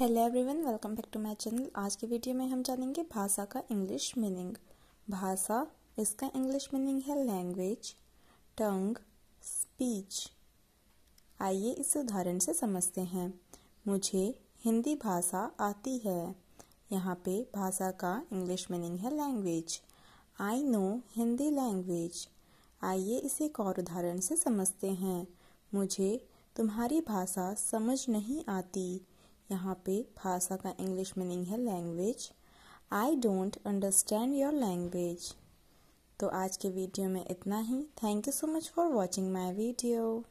hello everyone welcome back to my channel आज की video में हम जानेंगे भाषा का इंग्लिश मीनिंग भाषा इसका इंग्लिश मीनिंग है लैंग्वेज टंग स्पीच आइए इस उदाहरण से समझते हैं मुझे हिंदी भाषा आती है यहाँ पे भाषा का इंग्लिश मीनिंग है language I know Hindi language आइए इसे एक और उदाहरण से समझते हैं मुझे तुम्हारी भाषा समझ नहीं आती यहाँ पे भाषा का इंग्लिश मीनिंग है language I don't understand your language तो आज के वीडियो में इतना ही thank you so much for watching my video